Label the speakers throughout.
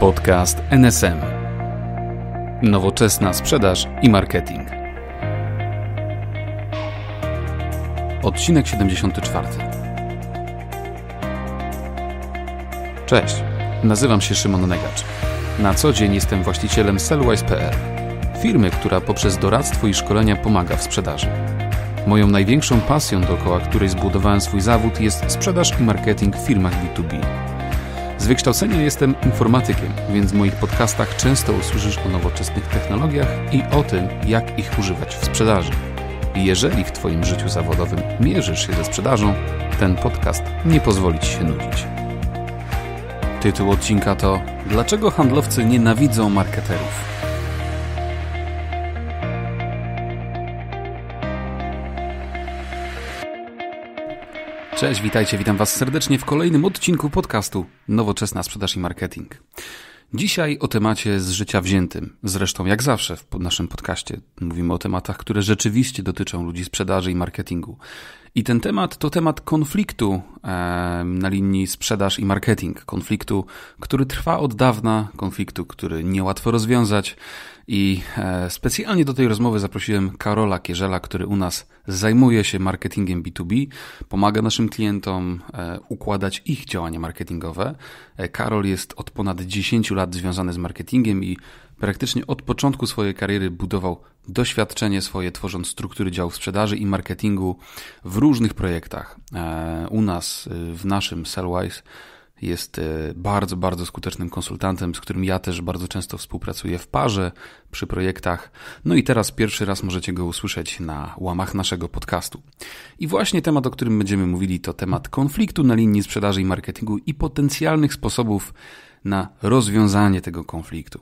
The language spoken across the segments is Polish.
Speaker 1: Podcast NSM. Nowoczesna sprzedaż i marketing. Odcinek 74. Cześć, nazywam się Szymon Negacz. Na co dzień jestem właścicielem Sellwise.pl, firmy, która poprzez doradztwo i szkolenia pomaga w sprzedaży. Moją największą pasją, dookoła której zbudowałem swój zawód, jest sprzedaż i marketing w firmach B2B z wykształcenia jestem informatykiem, więc w moich podcastach często usłyszysz o nowoczesnych technologiach i o tym, jak ich używać w sprzedaży. Jeżeli w Twoim życiu zawodowym mierzysz się ze sprzedażą, ten podcast nie pozwoli Ci się nudzić. Tytuł odcinka to Dlaczego handlowcy nienawidzą marketerów? Cześć, witajcie, witam Was serdecznie w kolejnym odcinku podcastu Nowoczesna Sprzedaż i Marketing. Dzisiaj o temacie z życia wziętym. Zresztą, jak zawsze w naszym podcaście, mówimy o tematach, które rzeczywiście dotyczą ludzi sprzedaży i marketingu. I ten temat to temat konfliktu na linii sprzedaż i marketing. Konfliktu, który trwa od dawna, konfliktu, który niełatwo rozwiązać, i e, specjalnie do tej rozmowy zaprosiłem Karola Kierzela, który u nas zajmuje się marketingiem B2B, pomaga naszym klientom e, układać ich działania marketingowe. E, Karol jest od ponad 10 lat związany z marketingiem i praktycznie od początku swojej kariery budował doświadczenie swoje, tworząc struktury działów sprzedaży i marketingu w różnych projektach. U nas, w naszym Sellwise, jest e, bardzo, bardzo skutecznym konsultantem, z którym ja też bardzo często współpracuję w parze przy projektach. No i teraz pierwszy raz możecie go usłyszeć na łamach naszego podcastu. I właśnie temat, o którym będziemy mówili, to temat konfliktu na linii sprzedaży i marketingu i potencjalnych sposobów na rozwiązanie tego konfliktu.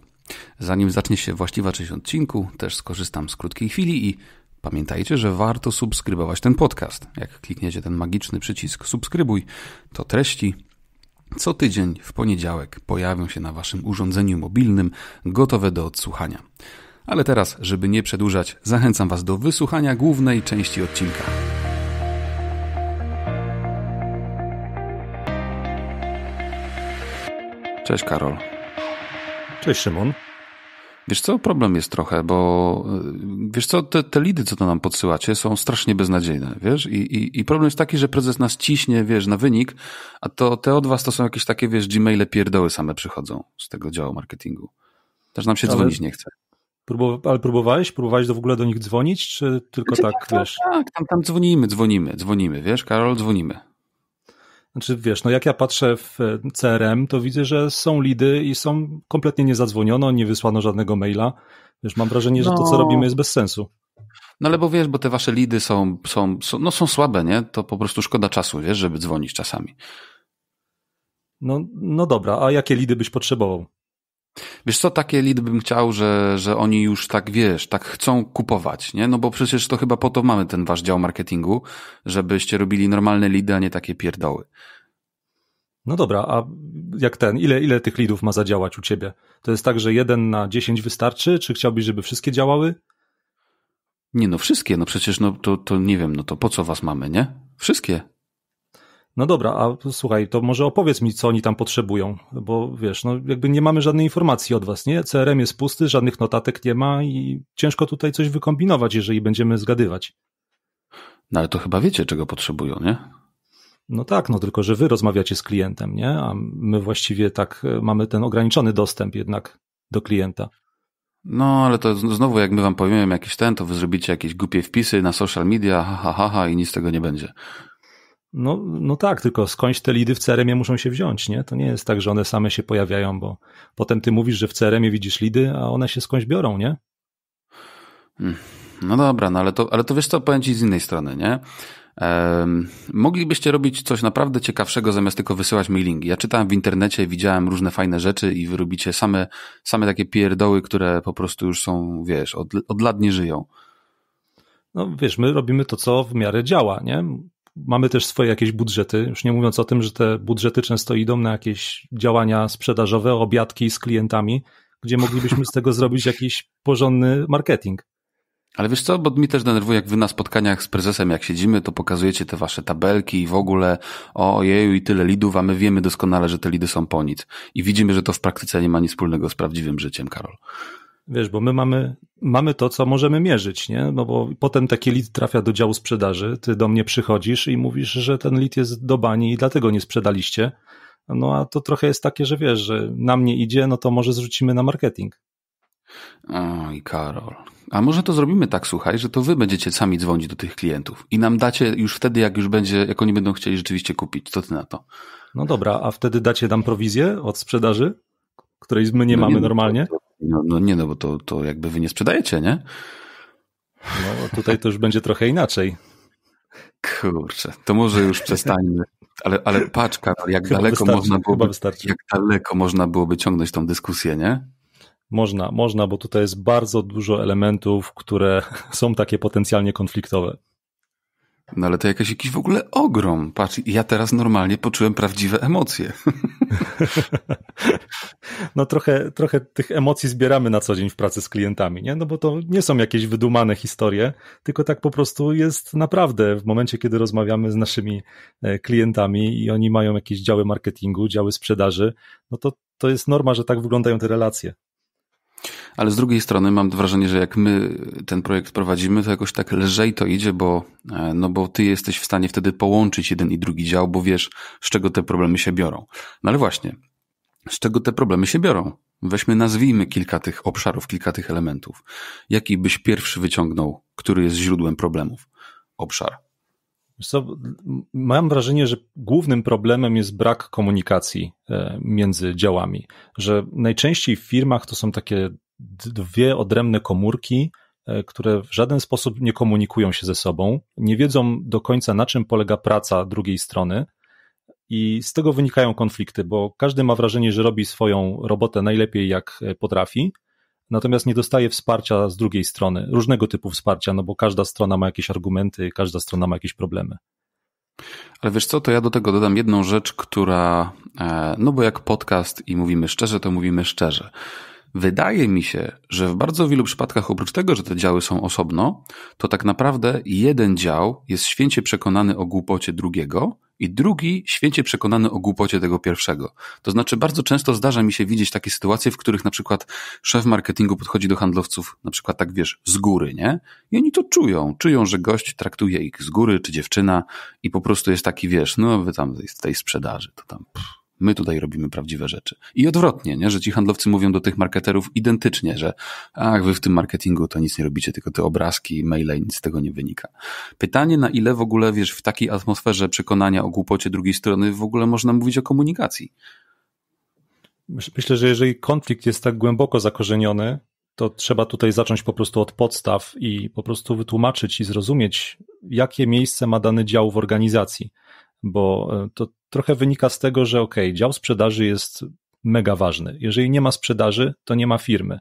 Speaker 1: Zanim zacznie się właściwa część odcinku, też skorzystam z krótkiej chwili i Pamiętajcie, że warto subskrybować ten podcast. Jak klikniecie ten magiczny przycisk subskrybuj, to treści co tydzień w poniedziałek pojawią się na Waszym urządzeniu mobilnym gotowe do odsłuchania. Ale teraz, żeby nie przedłużać, zachęcam Was do wysłuchania głównej części odcinka. Cześć Karol. Cześć Szymon. Wiesz co, problem jest trochę, bo y, wiesz co, te, te lidy, co to nam podsyłacie, są strasznie beznadziejne, wiesz? I, i, I problem jest taki, że prezes nas ciśnie, wiesz, na wynik, a to te od was to są jakieś takie, wiesz, Gmaile pierdoły same przychodzą z tego działu marketingu. Też nam się ale... dzwonić nie chce.
Speaker 2: ale próbowałeś? Próbowałeś do, w ogóle do nich dzwonić, czy tylko znaczy, tak, tak, wiesz? Tak, tam, tam dzwonimy, dzwonimy, dzwonimy, wiesz, Karol, dzwonimy. Znaczy wiesz, no jak ja patrzę w e, CRM, to widzę, że są lidy i są kompletnie niezadzwoniono, nie wysłano żadnego maila. Wiesz, mam wrażenie, że no. to co no. robimy jest bez sensu.
Speaker 1: No ale bo wiesz, bo te wasze lidy są, są, są, no są słabe, nie? To po prostu szkoda czasu, wiesz, żeby dzwonić czasami. No, no dobra, a jakie lidy byś potrzebował? Wiesz co, takie lead bym chciał, że, że oni już tak, wiesz, tak chcą kupować, nie? No bo przecież to chyba po to mamy ten wasz dział marketingu, żebyście robili normalne leady, a nie takie pierdoły.
Speaker 2: No dobra, a jak ten, ile, ile tych lidów ma zadziałać u ciebie? To jest tak, że jeden na dziesięć wystarczy, czy
Speaker 1: chciałbyś, żeby wszystkie działały? Nie no, wszystkie, no przecież no to, to nie wiem, no to po co was mamy, nie? Wszystkie.
Speaker 2: No dobra, a słuchaj, to może opowiedz mi, co oni tam potrzebują, bo wiesz, no jakby nie mamy żadnej informacji od was, nie? CRM jest pusty, żadnych notatek nie ma i ciężko tutaj coś wykombinować, jeżeli będziemy zgadywać.
Speaker 1: No ale to chyba wiecie, czego potrzebują, nie? No tak, no tylko,
Speaker 2: że wy rozmawiacie z klientem, nie? A my właściwie tak e, mamy ten ograniczony dostęp jednak do klienta.
Speaker 1: No, ale to znowu, jak my wam powiemy jakiś ten, to wy zrobicie jakieś głupie wpisy na social media, ha, ha, ha, ha i nic z tego nie będzie.
Speaker 2: No, no tak, tylko skądś te lidy w Ceremie muszą się wziąć, nie? To nie jest tak, że one same się pojawiają, bo potem ty mówisz, że w Ceremie widzisz lidy, a one się skądś biorą, nie?
Speaker 1: Mm, no dobra, no ale to, ale to wiesz co, powiem ci z innej strony, nie? Um, moglibyście robić coś naprawdę ciekawszego zamiast tylko wysyłać mailingi. Ja czytałem w internecie, widziałem różne fajne rzeczy i wy robicie same, same takie pierdoły, które po prostu już są, wiesz, od, od lat nie żyją.
Speaker 2: No wiesz, my robimy to, co w miarę działa, nie? Mamy też swoje jakieś budżety, już nie mówiąc o tym, że te budżety często idą na jakieś działania sprzedażowe, obiadki z klientami, gdzie moglibyśmy z tego zrobić jakiś porządny marketing.
Speaker 1: Ale wiesz co, bo mi też denerwuje, jak wy na spotkaniach z prezesem, jak siedzimy, to pokazujecie te wasze tabelki i w ogóle ojeju i tyle lidów, a my wiemy doskonale, że te lidy są po nic. I widzimy, że to w praktyce nie ma nic wspólnego z prawdziwym życiem, Karol.
Speaker 2: Wiesz, bo my mamy, mamy to, co możemy mierzyć, nie? No bo potem taki lit trafia do działu sprzedaży, ty do mnie przychodzisz i mówisz, że ten lit jest do bani i dlatego nie sprzedaliście. No a to trochę jest takie, że wiesz, że na mnie idzie, no to może zrzucimy na marketing.
Speaker 1: Oj, Karol. A może to zrobimy tak, słuchaj, że to wy będziecie sami dzwonić do tych klientów i nam dacie już wtedy, jak już będzie, jak oni będą chcieli rzeczywiście kupić. Co ty na to? No dobra, a wtedy dacie nam prowizję od sprzedaży, której my nie no mamy nie, no normalnie? No, no, no nie, no bo to, to jakby wy nie sprzedajecie, nie? No tutaj to już będzie trochę inaczej. Kurczę, to może już przestańmy. Ale, ale paczka, jak chyba daleko można byłoby, jak daleko można byłoby ciągnąć tą dyskusję, nie?
Speaker 2: Można, można, bo tutaj jest bardzo dużo elementów, które są takie potencjalnie konfliktowe.
Speaker 1: No ale to jakaś, jakiś w ogóle ogrom. Patrz, ja teraz normalnie poczułem prawdziwe emocje. No trochę, trochę tych emocji zbieramy na co dzień w pracy
Speaker 2: z klientami, nie? No bo to nie są jakieś wydumane historie, tylko tak po prostu jest naprawdę w momencie, kiedy rozmawiamy z naszymi e, klientami i oni mają jakieś działy marketingu, działy sprzedaży, no to to jest norma, że tak wyglądają te relacje
Speaker 1: ale z drugiej strony mam wrażenie, że jak my ten projekt prowadzimy, to jakoś tak lżej to idzie, bo, e, no bo ty jesteś w stanie wtedy połączyć jeden i drugi dział, bo wiesz, z czego te problemy się biorą. No ale właśnie, z czego te problemy się biorą? Weźmy, nazwijmy kilka tych obszarów, kilka tych elementów. Jaki byś pierwszy wyciągnął, który jest źródłem problemów? Obszar.
Speaker 2: So, mam wrażenie, że głównym problemem jest brak komunikacji e, między działami, że najczęściej w firmach to są takie dwie odrębne komórki, e, które w żaden sposób nie komunikują się ze sobą, nie wiedzą do końca na czym polega praca drugiej strony. I z tego wynikają konflikty, bo każdy ma wrażenie, że robi swoją robotę najlepiej jak e, potrafi, natomiast nie dostaje wsparcia z drugiej strony, różnego typu wsparcia, no bo każda strona ma jakieś argumenty, każda strona ma jakieś problemy.
Speaker 1: Ale wiesz co, to ja do tego dodam jedną rzecz, która, e, no bo jak podcast i mówimy szczerze, to mówimy szczerze. Wydaje mi się, że w bardzo wielu przypadkach, oprócz tego, że te działy są osobno, to tak naprawdę jeden dział jest święcie przekonany o głupocie drugiego, i drugi święcie przekonany o głupocie tego pierwszego. To znaczy, bardzo często zdarza mi się widzieć takie sytuacje, w których na przykład szef marketingu podchodzi do handlowców, na przykład tak wiesz, z góry, nie? I oni to czują. Czują, że gość traktuje ich z góry, czy dziewczyna, i po prostu jest taki wiesz, no wy tam z tej sprzedaży, to tam. Pff My tutaj robimy prawdziwe rzeczy. I odwrotnie, nie? że ci handlowcy mówią do tych marketerów identycznie, że ach, wy w tym marketingu to nic nie robicie, tylko te obrazki, maile, nic z tego nie wynika. Pytanie, na ile w ogóle, wiesz, w takiej atmosferze przekonania o głupocie drugiej strony w ogóle można mówić o komunikacji?
Speaker 2: Myślę, że jeżeli konflikt jest tak głęboko zakorzeniony, to trzeba tutaj zacząć po prostu od podstaw i po prostu wytłumaczyć i zrozumieć, jakie miejsce ma dany dział w organizacji bo e, to trochę wynika z tego, że ok, dział sprzedaży jest mega ważny. Jeżeli nie ma sprzedaży, to nie ma firmy.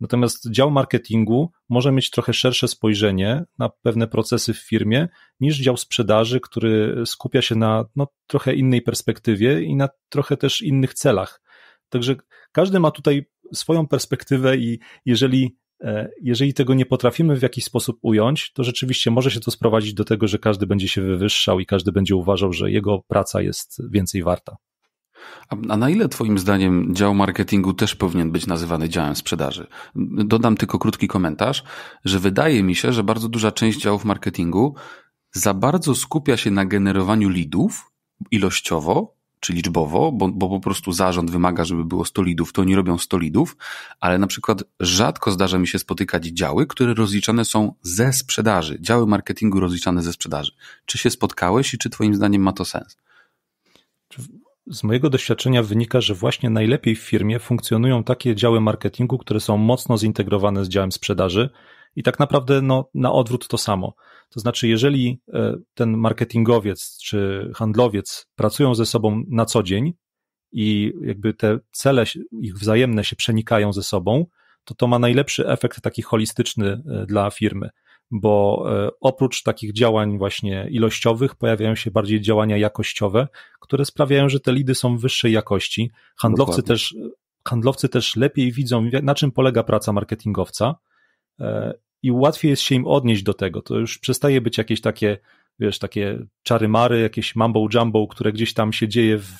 Speaker 2: Natomiast dział marketingu może mieć trochę szersze spojrzenie na pewne procesy w firmie niż dział sprzedaży, który skupia się na no, trochę innej perspektywie i na trochę też innych celach. Także każdy ma tutaj swoją perspektywę i jeżeli E, jeżeli tego nie potrafimy w jakiś sposób ująć, to rzeczywiście może się to sprowadzić do tego, że każdy będzie się wywyższał i każdy będzie uważał, że jego praca jest więcej warta.
Speaker 1: A na ile Twoim zdaniem dział marketingu też powinien być nazywany działem sprzedaży? Dodam tylko krótki komentarz, że wydaje mi się, że bardzo duża część działów marketingu za bardzo skupia się na generowaniu lidów ilościowo, czy liczbowo, bo, bo po prostu zarząd wymaga, żeby było 100 lidów, to oni robią 100 lidów, ale na przykład rzadko zdarza mi się spotykać działy, które rozliczane są ze sprzedaży, działy marketingu rozliczane ze sprzedaży. Czy się spotkałeś i czy Twoim zdaniem ma to sens?
Speaker 2: Z mojego doświadczenia wynika, że właśnie najlepiej w firmie funkcjonują takie działy marketingu, które są mocno zintegrowane z działem sprzedaży i tak naprawdę no, na odwrót to samo. To znaczy, jeżeli e, ten marketingowiec czy handlowiec pracują ze sobą na co dzień i jakby te cele ich wzajemne się przenikają ze sobą, to to ma najlepszy efekt taki holistyczny e, dla firmy, bo e, oprócz takich działań właśnie ilościowych pojawiają się bardziej działania jakościowe, które sprawiają, że te lidy są wyższej jakości. Handlowcy też handlowcy też lepiej widzą na czym polega praca marketingowca i łatwiej jest się im odnieść do tego. To już przestaje być jakieś takie, wiesz, takie czary-mary, jakieś mumbo-jumbo, które gdzieś tam się dzieje w,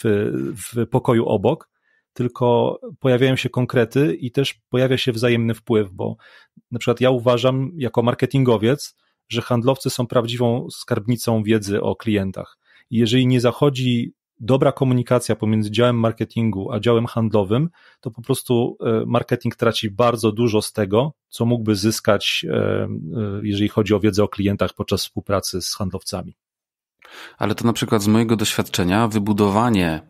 Speaker 2: w pokoju obok, tylko pojawiają się konkrety i też pojawia się wzajemny wpływ, bo na przykład ja uważam jako marketingowiec, że handlowcy są prawdziwą skarbnicą wiedzy o klientach. I jeżeli nie zachodzi dobra komunikacja pomiędzy działem marketingu a działem handlowym, to po prostu e, marketing traci bardzo dużo z tego, co mógłby zyskać, e, e, jeżeli chodzi o wiedzę o klientach podczas współpracy z handlowcami.
Speaker 1: Ale to na przykład z mojego doświadczenia, wybudowanie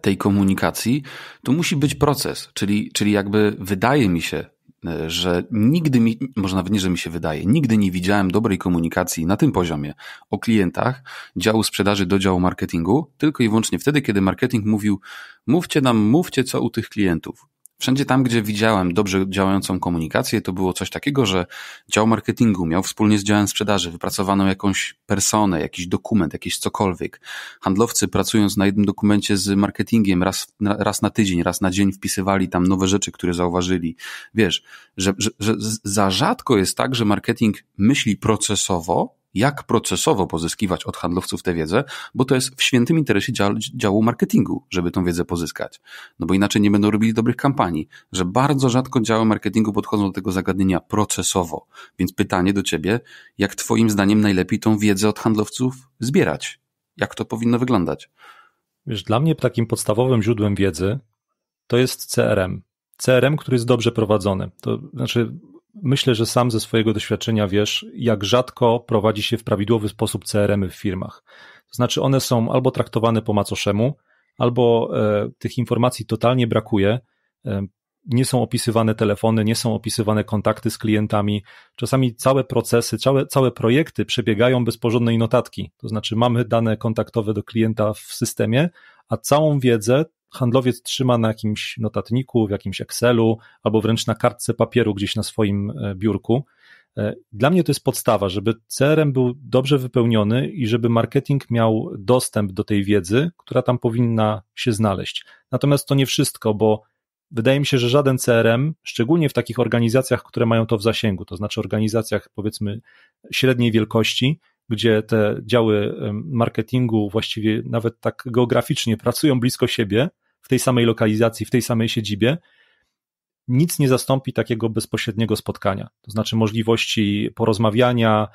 Speaker 1: tej komunikacji, to musi być proces, czyli, czyli jakby wydaje mi się, E, że nigdy mi, może nawet nie, że mi się wydaje, nigdy nie widziałem dobrej komunikacji na tym poziomie o klientach działu sprzedaży do działu marketingu, tylko i wyłącznie wtedy, kiedy marketing mówił, mówcie nam, mówcie co u tych klientów. Wszędzie tam, gdzie widziałem dobrze działającą komunikację, to było coś takiego, że dział marketingu miał wspólnie z działem sprzedaży wypracowaną jakąś personę, jakiś dokument, jakiś cokolwiek. Handlowcy pracując na jednym dokumencie z marketingiem raz, raz na tydzień, raz na dzień wpisywali tam nowe rzeczy, które zauważyli. Wiesz, że, że, że za rzadko jest tak, że marketing myśli procesowo, jak procesowo pozyskiwać od handlowców tę wiedzę, bo to jest w świętym interesie dział, działu marketingu, żeby tą wiedzę pozyskać. No bo inaczej nie będą robili dobrych kampanii, że bardzo rzadko działy marketingu podchodzą do tego zagadnienia procesowo. Więc pytanie do ciebie, jak twoim zdaniem najlepiej tą wiedzę od handlowców zbierać? Jak to powinno wyglądać? Wiesz, dla mnie takim podstawowym
Speaker 2: źródłem wiedzy to jest CRM. CRM, który jest dobrze prowadzony. To znaczy, Myślę, że sam ze swojego doświadczenia wiesz, jak rzadko prowadzi się w prawidłowy sposób CRM-y w firmach. To znaczy, one są albo traktowane po macoszemu, albo e, tych informacji totalnie brakuje. E, nie są opisywane telefony, nie są opisywane kontakty z klientami. Czasami całe procesy, całe, całe projekty przebiegają bez porządnej notatki. To znaczy, mamy dane kontaktowe do klienta w systemie, a całą wiedzę handlowiec trzyma na jakimś notatniku, w jakimś Excelu albo wręcz na kartce papieru gdzieś na swoim e, biurku. E, dla mnie to jest podstawa, żeby CRM był dobrze wypełniony i żeby marketing miał dostęp do tej wiedzy, która tam powinna się znaleźć. Natomiast to nie wszystko, bo wydaje mi się, że żaden CRM, szczególnie w takich organizacjach, które mają to w zasięgu, to znaczy organizacjach powiedzmy średniej wielkości, gdzie te działy marketingu właściwie nawet tak geograficznie pracują blisko siebie, w tej samej lokalizacji, w tej samej siedzibie, nic nie zastąpi takiego bezpośredniego spotkania, to znaczy możliwości porozmawiania,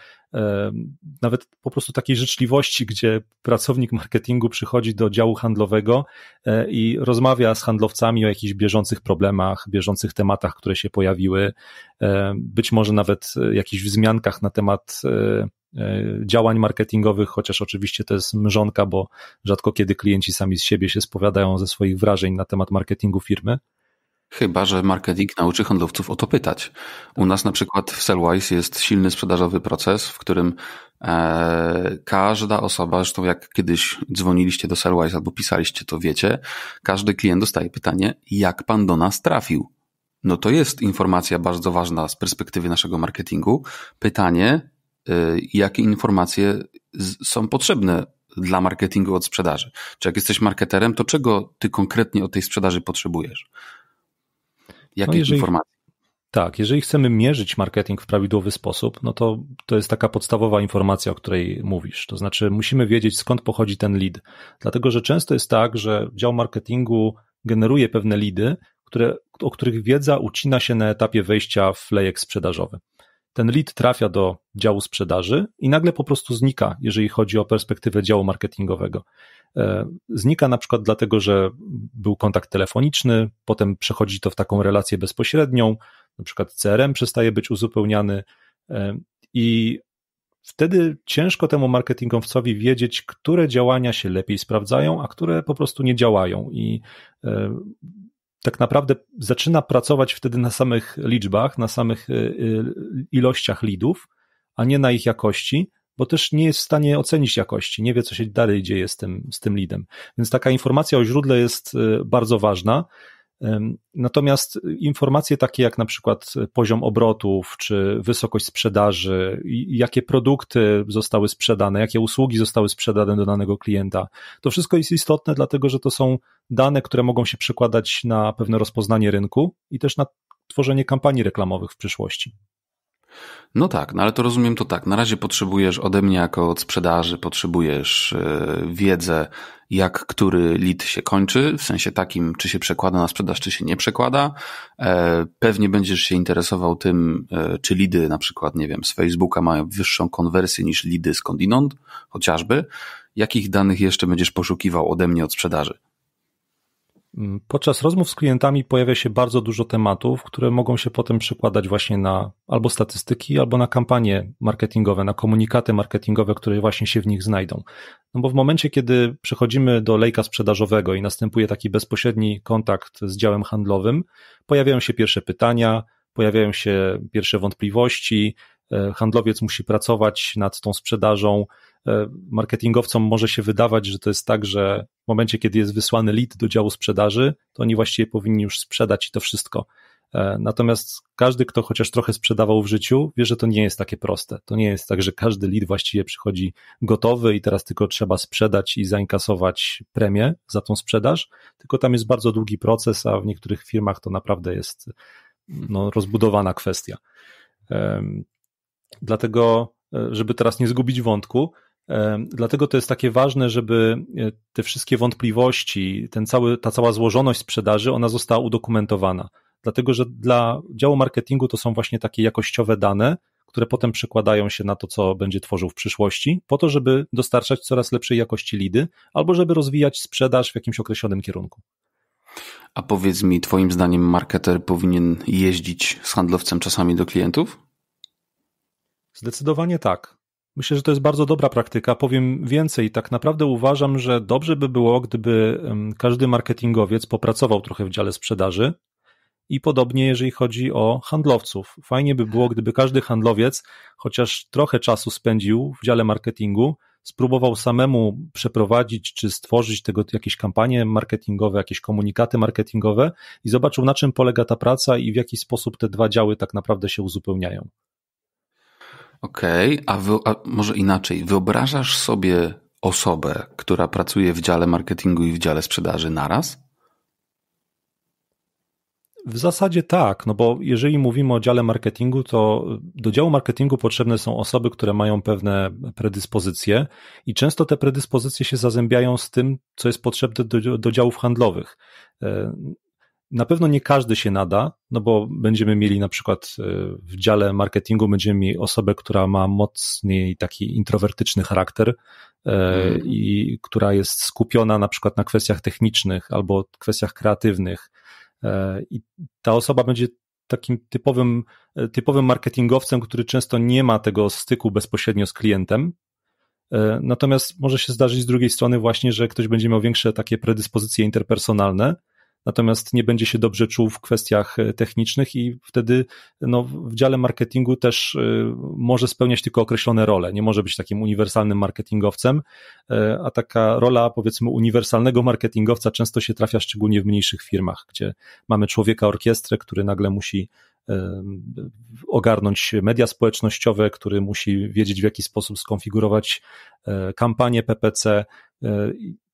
Speaker 2: nawet po prostu takiej życzliwości, gdzie pracownik marketingu przychodzi do działu handlowego e, i rozmawia z handlowcami o jakichś bieżących problemach, bieżących tematach, które się pojawiły, e, być może nawet e, jakichś wzmiankach na temat E, działań marketingowych, chociaż oczywiście to jest mrzonka, bo rzadko kiedy klienci sami z siebie się spowiadają ze swoich wrażeń na temat marketingu firmy.
Speaker 1: Chyba, że marketing nauczy handlowców o to pytać. U tak. nas na przykład w Sellwise jest silny sprzedażowy proces, w którym e, każda osoba, zresztą jak kiedyś dzwoniliście do Sellwise albo pisaliście, to wiecie, każdy klient dostaje pytanie, jak pan do nas trafił? No to jest informacja bardzo ważna z perspektywy naszego marketingu. Pytanie, Y, jakie informacje są potrzebne dla marketingu od sprzedaży. Czy jak jesteś marketerem, to czego ty konkretnie od tej sprzedaży potrzebujesz? Jakie no jeżeli, informacje? Tak, jeżeli
Speaker 2: chcemy mierzyć marketing w prawidłowy sposób, no to to jest taka podstawowa informacja, o której mówisz. To znaczy, musimy wiedzieć, skąd pochodzi ten lead. Dlatego, że często jest tak, że dział marketingu generuje pewne leady, które, o których wiedza ucina się na etapie wejścia w lejek sprzedażowy ten lead trafia do działu sprzedaży i nagle po prostu znika, jeżeli chodzi o perspektywę działu marketingowego. E, znika na przykład dlatego, że był kontakt telefoniczny, potem przechodzi to w taką relację bezpośrednią, na przykład CRM przestaje być uzupełniany e, i wtedy ciężko temu marketingowcowi wiedzieć, które działania się lepiej sprawdzają, a które po prostu nie działają. I e, tak naprawdę zaczyna pracować wtedy na samych liczbach, na samych y, y, ilościach lidów, a nie na ich jakości, bo też nie jest w stanie ocenić jakości, nie wie, co się dalej dzieje z tym, z tym lidem. Więc taka informacja o źródle jest y, bardzo ważna. Natomiast informacje takie jak na przykład poziom obrotów, czy wysokość sprzedaży, jakie produkty zostały sprzedane, jakie usługi zostały sprzedane do danego klienta, to wszystko jest istotne, dlatego że to są dane, które mogą się przekładać na pewne rozpoznanie rynku i też na tworzenie kampanii reklamowych w przyszłości.
Speaker 1: No tak, no ale to rozumiem to tak. Na razie potrzebujesz ode mnie jako od sprzedaży, potrzebujesz e, wiedzę, jak który lit się kończy, w sensie takim, czy się przekłada na sprzedaż, czy się nie przekłada. E, pewnie będziesz się interesował tym, e, czy lidy na przykład, nie wiem, z Facebooka mają wyższą konwersję niż lidy skądinąd, chociażby. Jakich danych jeszcze będziesz poszukiwał ode mnie od sprzedaży?
Speaker 2: Mm, podczas rozmów z klientami pojawia się bardzo dużo tematów, które mogą się potem przekładać właśnie na albo statystyki, albo na kampanie marketingowe, na komunikaty marketingowe, które właśnie się w nich znajdą. No bo w momencie, kiedy przechodzimy do lejka sprzedażowego i następuje taki bezpośredni kontakt z działem handlowym, pojawiają się pierwsze pytania, pojawiają się pierwsze wątpliwości, e, handlowiec musi pracować nad tą sprzedażą, E, marketingowcom może się wydawać, że to jest tak, że w momencie, kiedy jest wysłany lead do działu sprzedaży, to oni właściwie powinni już sprzedać i to wszystko. E, natomiast każdy, kto chociaż trochę sprzedawał w życiu, wie, że to nie jest takie proste. To nie jest tak, że każdy lead właściwie przychodzi gotowy i teraz tylko trzeba sprzedać i zainkasować premię za tą sprzedaż, tylko tam jest bardzo długi proces, a w niektórych firmach to naprawdę jest no, rozbudowana kwestia. Dlatego, e, żeby teraz nie zgubić wątku, Dlatego to jest takie ważne, żeby e, te wszystkie wątpliwości, ten cały, ta cała złożoność sprzedaży, ona została udokumentowana. Dlatego, że dla działu marketingu to są właśnie takie jakościowe dane, które potem przekładają się na to, co będzie tworzył w przyszłości, po to, żeby dostarczać coraz lepszej jakości lidy albo żeby rozwijać sprzedaż w jakimś określonym kierunku.
Speaker 1: A powiedz mi, Twoim zdaniem, marketer powinien jeździć z handlowcem czasami do klientów?
Speaker 2: Zdecydowanie tak. Myślę, że to jest bardzo dobra praktyka. Powiem więcej. Tak naprawdę uważam, że dobrze by było, gdyby każdy marketingowiec popracował trochę w dziale sprzedaży. I podobnie, jeżeli chodzi o handlowców. Fajnie by było, gdyby każdy handlowiec chociaż trochę czasu spędził w dziale marketingu, spróbował samemu przeprowadzić czy stworzyć tego jakieś kampanie marketingowe, jakieś komunikaty marketingowe i zobaczył, na czym polega ta praca i w jaki sposób te dwa działy tak naprawdę się uzupełniają.
Speaker 1: Okej, okay, a, a może inaczej, wyobrażasz sobie osobę, która pracuje w dziale marketingu i w dziale sprzedaży naraz?
Speaker 2: W zasadzie tak, no bo jeżeli mówimy o dziale marketingu, to do działu marketingu potrzebne są osoby, które mają pewne predyspozycje i często te predyspozycje się zazębiają z tym, co jest potrzebne do, do działów handlowych. E, na pewno nie każdy się nada, no bo będziemy mieli na przykład e, w dziale marketingu będziemy mieli osobę, która ma mocniej taki introwertyczny charakter e, mhm. i która jest skupiona na przykład na kwestiach technicznych albo kwestiach kreatywnych. E, I ta osoba będzie takim typowym, typowym marketingowcem, który często nie ma tego styku bezpośrednio z klientem, Natomiast może się zdarzyć z drugiej strony właśnie, że ktoś będzie miał większe takie predyspozycje interpersonalne natomiast nie będzie się dobrze czuł w kwestiach e, technicznych i wtedy no, w dziale marketingu też e, może spełniać tylko określone role. Nie może być takim uniwersalnym marketingowcem, e, a taka rola powiedzmy uniwersalnego marketingowca często się trafia szczególnie w mniejszych firmach, gdzie mamy człowieka orkiestrę, który nagle musi ogarnąć media społecznościowe, który musi wiedzieć, w jaki sposób skonfigurować kampanię PPC.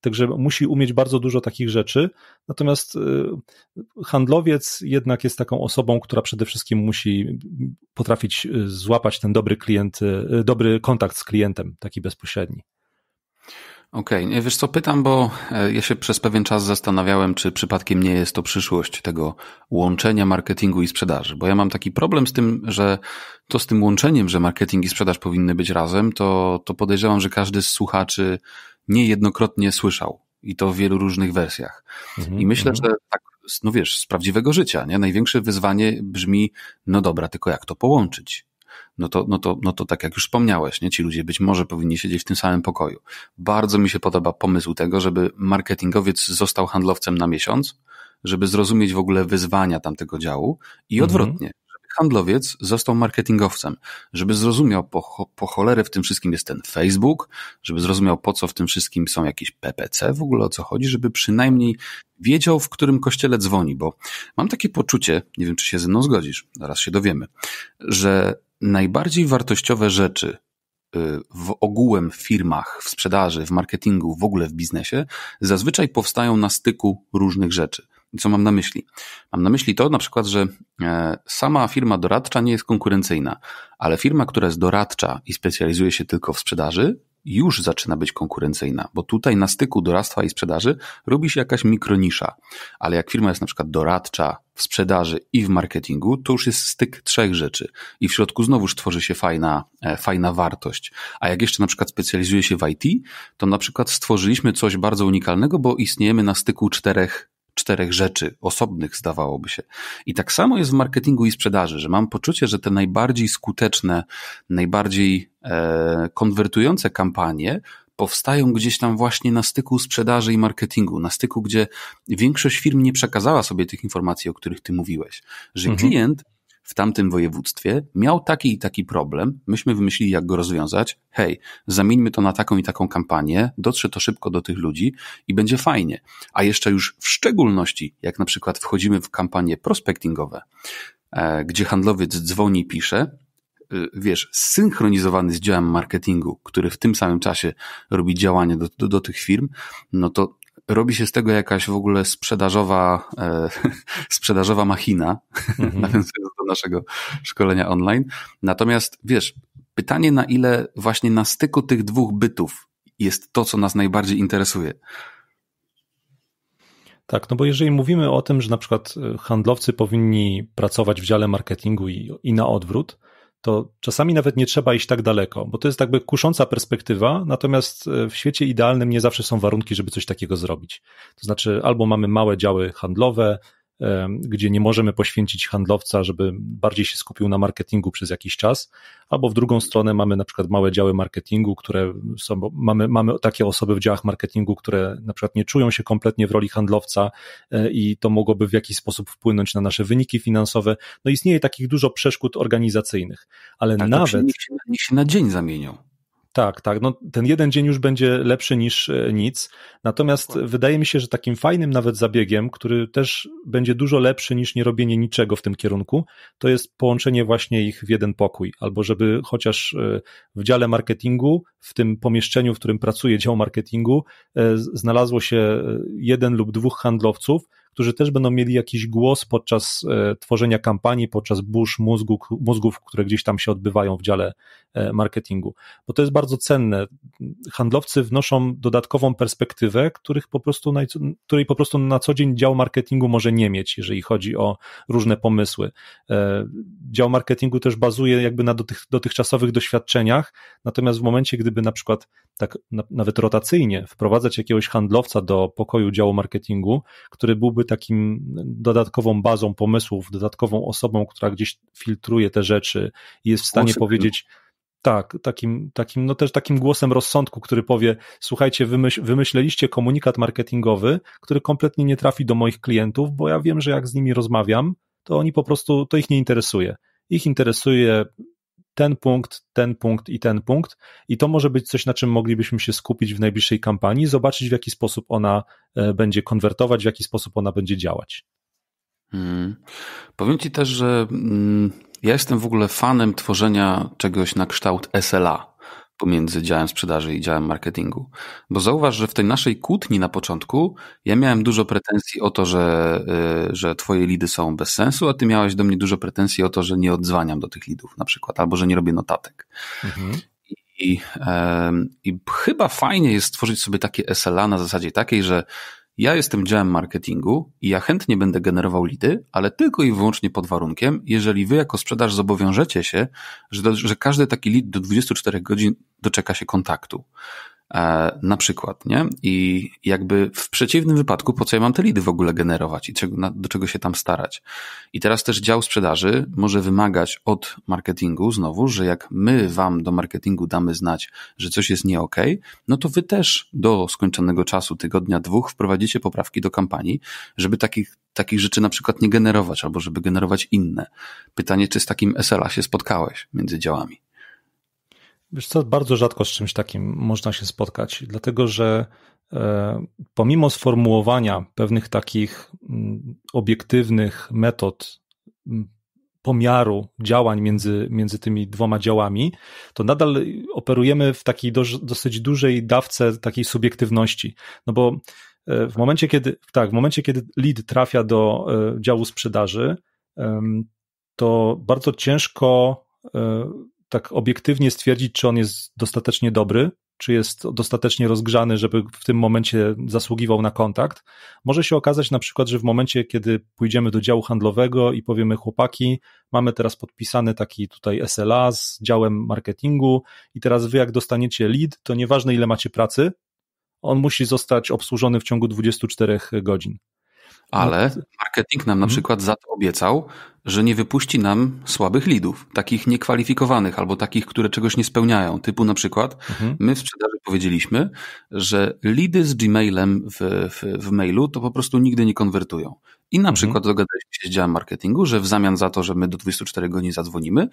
Speaker 2: Także musi umieć bardzo dużo takich rzeczy. Natomiast y, handlowiec jednak jest taką osobą, która przede wszystkim musi potrafić y, złapać ten dobry klient, y, dobry kontakt z klientem, taki bezpośredni.
Speaker 1: Okej, okay. wiesz co, pytam, bo e, ja się przez pewien czas zastanawiałem, czy przypadkiem nie jest to przyszłość tego łączenia marketingu i sprzedaży, bo ja mam taki problem z tym, że to z tym łączeniem, że marketing i sprzedaż powinny być razem, to, to podejrzewam, że każdy z słuchaczy niejednokrotnie słyszał. I to w wielu różnych wersjach. Mhm, I myślę, mhm. że tak, no wiesz, z prawdziwego życia, nie? Największe wyzwanie brzmi, no dobra, tylko jak to połączyć? no to, no to, no to tak jak już wspomniałeś, nie? ci ludzie być może powinni siedzieć w tym samym pokoju. Bardzo mi się podoba pomysł tego, żeby marketingowiec został handlowcem na miesiąc, żeby zrozumieć w ogóle wyzwania tamtego działu i mhm. odwrotnie, handlowiec został marketingowcem, żeby zrozumiał po, po cholerę w tym wszystkim jest ten Facebook, żeby zrozumiał po co w tym wszystkim są jakieś PPC, w ogóle o co chodzi, żeby przynajmniej wiedział, w którym kościele dzwoni, bo mam takie poczucie, nie wiem czy się ze mną zgodzisz, zaraz się dowiemy, że najbardziej wartościowe rzeczy y, w ogółem w firmach, w sprzedaży, w marketingu, w ogóle w biznesie, zazwyczaj powstają na styku różnych rzeczy. Co mam na myśli? Mam na myśli to na przykład, że e, sama firma doradcza nie jest konkurencyjna, ale firma, która jest doradcza i specjalizuje się tylko w sprzedaży, już zaczyna być konkurencyjna, bo tutaj na styku doradztwa i sprzedaży robi się jakaś mikronisza. Ale jak firma jest na przykład doradcza w sprzedaży i w marketingu, to już jest styk trzech rzeczy i w środku znowuż tworzy się fajna, e, fajna wartość. A jak jeszcze na przykład specjalizuje się w IT, to na przykład stworzyliśmy coś bardzo unikalnego, bo istniejemy na styku czterech czterech rzeczy osobnych, zdawałoby się. I tak samo jest w marketingu i sprzedaży, że mam poczucie, że te najbardziej skuteczne, najbardziej e, konwertujące kampanie powstają gdzieś tam właśnie na styku sprzedaży i marketingu, na styku, gdzie większość firm nie przekazała sobie tych informacji, o których ty mówiłeś, że mhm. klient w tamtym województwie miał taki i taki problem, myśmy wymyślili, jak go rozwiązać. Hej, zamieńmy to na taką i taką kampanię, dotrze to szybko do tych ludzi i będzie fajnie. A jeszcze już w szczególności, jak na przykład wchodzimy w kampanie prospectingowe, e, gdzie handlowiec dzwoni i pisze, e, wiesz, synchronizowany z działem marketingu, który w tym samym czasie robi działanie do, do, do tych firm, no to robi się z tego jakaś w ogóle sprzedażowa, e, sprzedażowa machina, mm nawiązując do naszego szkolenia online. Natomiast wiesz, pytanie na ile właśnie na styku tych dwóch bytów jest to, co nas najbardziej interesuje. Tak, no bo
Speaker 2: jeżeli mówimy o tym, że na przykład e, handlowcy powinni pracować w dziale marketingu i, i na odwrót, to czasami nawet nie trzeba iść tak daleko, bo to jest jakby kusząca perspektywa, natomiast e, w świecie idealnym nie zawsze są warunki, żeby coś takiego zrobić. To znaczy, albo mamy małe działy handlowe, gdzie nie możemy poświęcić handlowca, żeby bardziej się skupił na marketingu przez jakiś czas, albo w drugą stronę mamy na przykład małe działy marketingu, które są, mamy, mamy takie osoby w działach marketingu, które na przykład nie czują się kompletnie w roli handlowca e, i to mogłoby w jakiś sposób wpłynąć na nasze wyniki finansowe. No istnieje takich dużo przeszkód organizacyjnych, ale tak, nawet... Niech się, się na dzień zamienią. Tak, tak. No, ten jeden dzień już będzie lepszy niż e, nic. Natomiast wydaje mi się, że takim fajnym nawet zabiegiem, który też będzie dużo lepszy niż nie robienie niczego w tym kierunku, to jest połączenie właśnie ich w jeden pokój, albo żeby chociaż e, w dziale marketingu, w tym pomieszczeniu, w którym pracuje dział marketingu, e, znalazło się jeden lub dwóch handlowców, którzy też będą mieli jakiś głos podczas e, tworzenia kampanii, podczas burz mózgu, mózgów, które gdzieś tam się odbywają w dziale e, marketingu. Bo to jest bardzo cenne. Handlowcy wnoszą dodatkową perspektywę, których po prostu na, której po prostu na co dzień dział marketingu może nie mieć, jeżeli chodzi o różne pomysły. E, dział marketingu też bazuje jakby na dotych, dotychczasowych doświadczeniach, natomiast w momencie, gdyby na przykład tak nawet rotacyjnie wprowadzać jakiegoś handlowca do pokoju działu marketingu, który byłby byłby takim dodatkową bazą pomysłów, dodatkową osobą, która gdzieś filtruje te rzeczy i jest w stanie Głosy znaczy- powiedzieć. Tak, takim, takim, no też takim głosem rozsądku, który powie: Słuchajcie, wymyś wymyśleliście komunikat marketingowy, który kompletnie nie trafi do moich klientów, bo ja wiem, że jak z nimi rozmawiam, to oni po prostu, to ich nie interesuje. Ich interesuje ten punkt, ten punkt i ten punkt. I to może być coś, na czym moglibyśmy się skupić w najbliższej kampanii, zobaczyć w jaki sposób ona e, będzie konwertować, w jaki sposób ona będzie działać.
Speaker 1: Hmm. Powiem Ci też, że mm, ja jestem w ogóle fanem tworzenia czegoś na kształt SLA pomiędzy działem sprzedaży i działem marketingu. Bo zauważ, że w tej naszej kłótni na początku ja miałem dużo pretensji o to, że, y, że twoje lidy są bez sensu, a ty miałeś do mnie dużo pretensji o to, że nie odzwaniam do tych lidów na przykład, albo że nie robię notatek. Mhm. I, I, chyba fajnie jest stworzyć sobie takie SLA na zasadzie takiej, że ja jestem działem marketingu i ja chętnie będę generował lidy, ale tylko i wyłącznie pod warunkiem, jeżeli wy jako sprzedaż zobowiążecie się, że, że każdy taki lid do 24 godzin doczeka się kontaktu. E, na przykład, nie? I jakby w przeciwnym wypadku, po co ja mam te lidy w ogóle generować i do czego się tam starać? I teraz też dział sprzedaży może wymagać od marketingu znowu, że jak my wam do marketingu damy znać, że coś jest nie okay, no to wy też do skończonego czasu, tygodnia, dwóch, wprowadzicie poprawki do kampanii, żeby takich, takich rzeczy na przykład nie generować albo żeby generować inne. Pytanie, czy z takim SLA się spotkałeś między działami?
Speaker 2: Wiesz co, bardzo rzadko z czymś takim można się spotkać, dlatego że e, pomimo sformułowania pewnych takich mm, obiektywnych metod mm, pomiaru działań między, między tymi dwoma działami, to nadal operujemy w takiej do, dosyć dużej dawce takiej subiektywności. No bo e, w momencie, kiedy, tak, w momencie, kiedy lead trafia do e, działu sprzedaży, to bardzo ciężko tak obiektywnie stwierdzić, czy on jest dostatecznie dobry, czy jest dostatecznie rozgrzany, żeby w tym momencie zasługiwał na kontakt. Może się okazać na przykład, że w momencie, kiedy pójdziemy do działu handlowego i powiemy chłopaki, mamy teraz podpisany taki tutaj SLA z działem marketingu i teraz wy jak dostaniecie lead, to nieważne ile macie pracy, on musi zostać obsłużony w ciągu 24 godzin.
Speaker 1: Ale no. marketing nam na mhm. przykład za to obiecał, że nie wypuści nam słabych lidów, takich niekwalifikowanych albo takich, które czegoś nie spełniają. Typu na przykład mhm. my w sprzedaży powiedzieliśmy, że lidy z Gmailem w, w, w, mailu to po prostu nigdy nie konwertują. I na mhm. przykład dogadaliśmy się z działem marketingu, że w zamian za to, że my do 24 godzin zadzwonimy,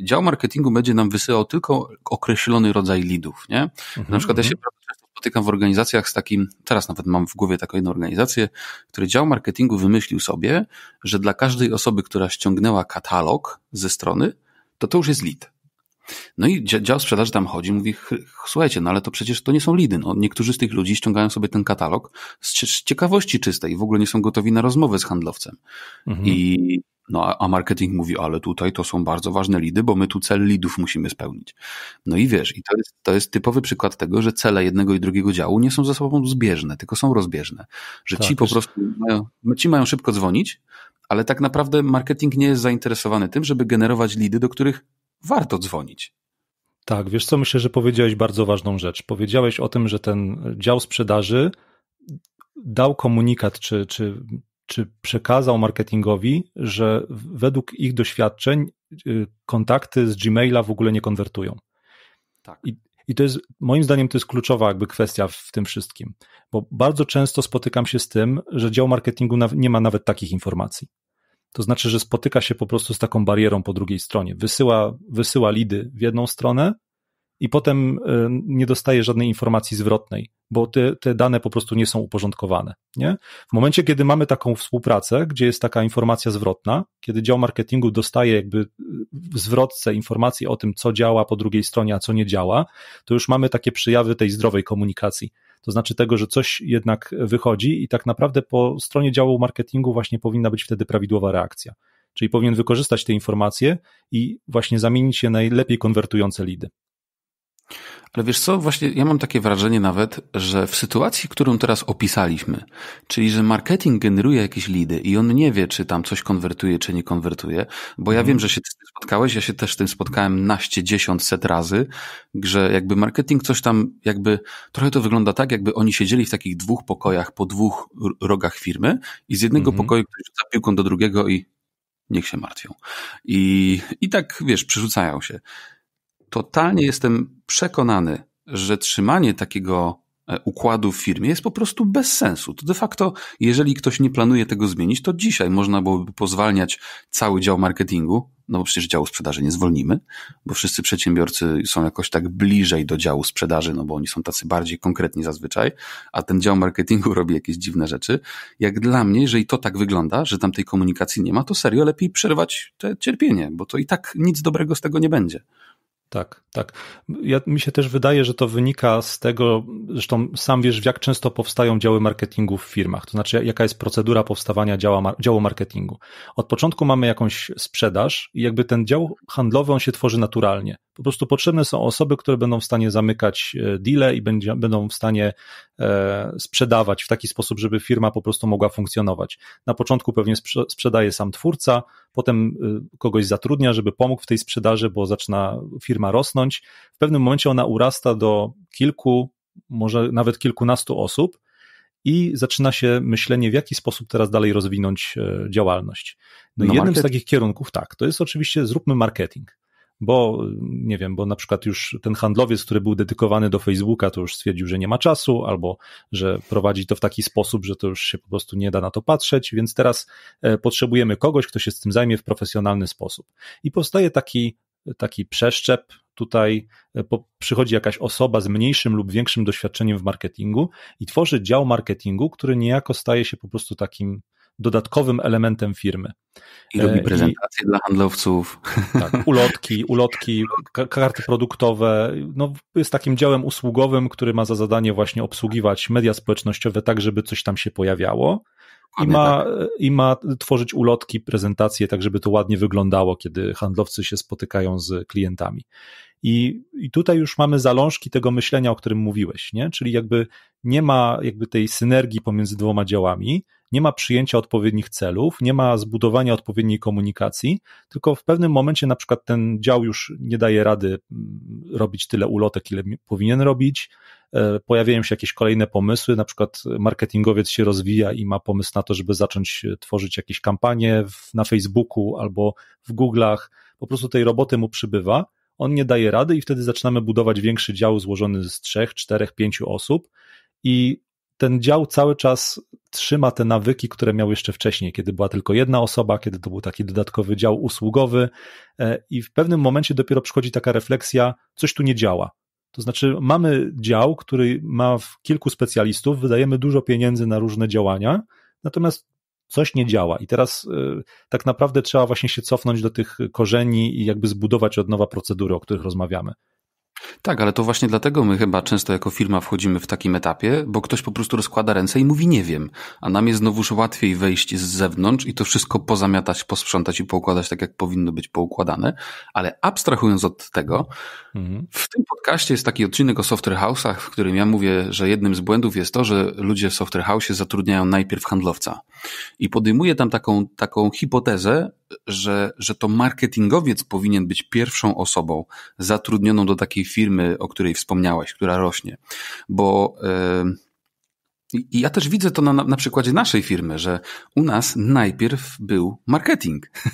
Speaker 1: dział marketingu będzie nam wysyłał tylko określony rodzaj lidów. Nie? Na przykład ja się spotykam w organizacjach z takim, teraz nawet mam w głowie taką jedną organizację, który dział marketingu wymyślił sobie, że dla każdej osoby, która ściągnęła katalog ze strony, to to już jest lead. No i dział sprzedaży tam chodzi, mówi, słuchajcie, no ale to przecież to nie są lidy. No, niektórzy z tych ludzi ściągają sobie ten katalog z ciekawości czystej, w ogóle nie są gotowi na rozmowę z handlowcem. Mhm. I no a, a marketing mówi, ale tutaj to są bardzo ważne lidy, bo my tu cel lidów musimy spełnić. No i wiesz, i to jest, to jest typowy przykład tego, że cele jednego i drugiego działu nie są ze sobą zbieżne, tylko są rozbieżne. Że tak, ci po prostu mają, no, ci mają szybko dzwonić, ale tak naprawdę marketing nie jest zainteresowany tym, żeby generować lidy, do których warto dzwonić.
Speaker 2: Tak, wiesz co, myślę, że powiedziałeś bardzo ważną rzecz. Powiedziałeś o tym, że ten dział sprzedaży dał komunikat, czy, czy czy przekazał marketingowi, że według ich doświadczeń y, kontakty z Gmaila w ogóle nie konwertują. Tak. I, I, to jest, moim zdaniem, to jest kluczowa jakby kwestia w tym wszystkim, bo bardzo często spotykam się z tym, że dział marketingu nie ma nawet takich informacji. To znaczy, że spotyka się po prostu z taką barierą po drugiej stronie. Wysyła, wysyła lidy w jedną stronę, i potem e, nie dostaje żadnej informacji zwrotnej, bo te, te dane po prostu nie są uporządkowane. Nie? W momencie, kiedy mamy taką współpracę, gdzie jest taka informacja zwrotna, kiedy dział marketingu dostaje jakby e, w zwrotce informacji o tym, co działa po drugiej stronie, a co nie działa, to już mamy takie przejawy tej zdrowej komunikacji. To znaczy tego, że coś jednak wychodzi i tak naprawdę po stronie działu marketingu właśnie powinna być wtedy prawidłowa reakcja. Czyli powinien wykorzystać te informacje i właśnie zamienić je najlepiej konwertujące lidy.
Speaker 1: Ale wiesz co, właśnie ja mam takie wrażenie nawet, że w sytuacji, którą teraz opisaliśmy, czyli że marketing generuje jakieś lidy i on nie wie, czy tam coś konwertuje, czy nie konwertuje, bo ja mm. wiem, że się ty spotkałeś, ja się też z tym spotkałem naście, dziesiąt, set razy, że jakby marketing coś tam, jakby trochę to wygląda tak, jakby oni siedzieli w takich dwóch pokojach po dwóch rogach firmy i z jednego mm pokoju ktoś rzuca piłką do drugiego i niech się martwią. I, i tak, wiesz, przerzucają się totalnie jestem przekonany, że trzymanie takiego e, układu w firmie jest po prostu bez sensu. To de facto, jeżeli ktoś nie planuje tego zmienić, to dzisiaj można byłoby pozwalniać cały dział marketingu, no bo przecież działu sprzedaży nie zwolnimy, bo wszyscy przedsiębiorcy są jakoś tak bliżej do działu sprzedaży, no bo oni są tacy bardziej konkretni zazwyczaj, a ten dział marketingu robi jakieś dziwne rzeczy. Jak dla mnie, jeżeli to tak wygląda, że tam tej komunikacji nie ma, to serio lepiej przerwać te cierpienie, bo to i tak nic dobrego z tego nie będzie. Tak, tak. Ja, mi się też wydaje, że to wynika z tego,
Speaker 2: zresztą sam wiesz, jak często powstają działy marketingu w firmach, to znaczy jaka jest procedura powstawania działa, działu marketingu. Od początku mamy jakąś sprzedaż i jakby ten dział handlowy, on się tworzy naturalnie. Po prostu potrzebne są osoby, które będą w stanie zamykać e, deale i będzie, będą w stanie e, sprzedawać w taki sposób, żeby firma po prostu mogła funkcjonować. Na początku pewnie sprzedaje sam twórca, potem e, kogoś zatrudnia, żeby pomógł w tej sprzedaży, bo zaczyna firma firma rosnąć. W pewnym momencie ona urasta do kilku, może nawet kilkunastu osób i zaczyna się myślenie, w jaki sposób teraz dalej rozwinąć e, działalność. No, no jednym market... z takich kierunków, tak, to jest oczywiście zróbmy marketing. Bo e, nie wiem, bo na przykład już ten handlowiec, który był dedykowany do Facebooka, to już stwierdził, że nie ma czasu, albo że prowadzi to w taki sposób, że to już się po prostu nie da na to patrzeć, więc teraz e, potrzebujemy kogoś, kto się z tym zajmie w profesjonalny sposób. I powstaje taki taki przeszczep. Tutaj e, przychodzi jakaś osoba z mniejszym lub większym doświadczeniem w marketingu i tworzy dział marketingu, który niejako staje się po prostu takim dodatkowym elementem firmy. I robi e, prezentacje
Speaker 1: I, dla handlowców. Tak,
Speaker 2: ulotki, ulotki, karty produktowe. No, jest takim działem usługowym, który ma za zadanie właśnie obsługiwać media społecznościowe tak, żeby coś tam się pojawiało. I ma, tak. I ma tworzyć ulotki, prezentacje, tak żeby to ładnie wyglądało, kiedy handlowcy się spotykają z klientami. I, I tutaj już mamy zalążki tego myślenia, o którym mówiłeś, nie? Czyli jakby nie ma jakby tej synergii pomiędzy dwoma działami, nie ma przyjęcia odpowiednich celów, nie ma zbudowania odpowiedniej komunikacji, tylko w pewnym momencie na przykład ten dział już nie daje rady mm, robić tyle ulotek, ile powinien robić, e, pojawiają się jakieś kolejne pomysły, na przykład marketingowiec się rozwija i ma pomysł na to, żeby zacząć e, tworzyć jakieś kampanie na Facebooku albo w Google'ach, po prostu tej roboty mu przybywa, on nie daje rady i wtedy zaczynamy budować większy dział złożony z trzech, czterech, pięciu osób i ten dział cały czas trzyma te nawyki, które miał jeszcze wcześniej, kiedy była tylko jedna osoba, kiedy to był taki dodatkowy dział usługowy e, i w pewnym momencie dopiero przychodzi taka refleksja, coś tu nie działa. To znaczy, mamy dział, który ma kilku specjalistów, wydajemy dużo pieniędzy na różne działania, natomiast coś nie działa. I teraz e, tak naprawdę trzeba właśnie się cofnąć do tych korzeni i jakby zbudować od nowa procedury, o których rozmawiamy.
Speaker 1: Tak, ale to właśnie dlatego my chyba często jako firma wchodzimy w takim etapie, bo ktoś po prostu rozkłada ręce i mówi nie wiem, a nam jest znowuż łatwiej wejść z zewnątrz i to wszystko pozamiatać, posprzątać i poukładać tak, jak powinno być poukładane, ale abstrahując od tego, mhm. w tym podcaście jest taki odcinek o software house'ach, w którym ja mówię, że jednym z błędów jest to, że ludzie w software house'ie zatrudniają najpierw handlowca i podejmuję tam taką, taką hipotezę, że, że to marketingowiec powinien być pierwszą osobą zatrudnioną do takiej firmy, o której wspomniałaś, która rośnie, bo. Yy, i ja też widzę to na, na przykładzie naszej firmy, że u nas najpierw był marketing.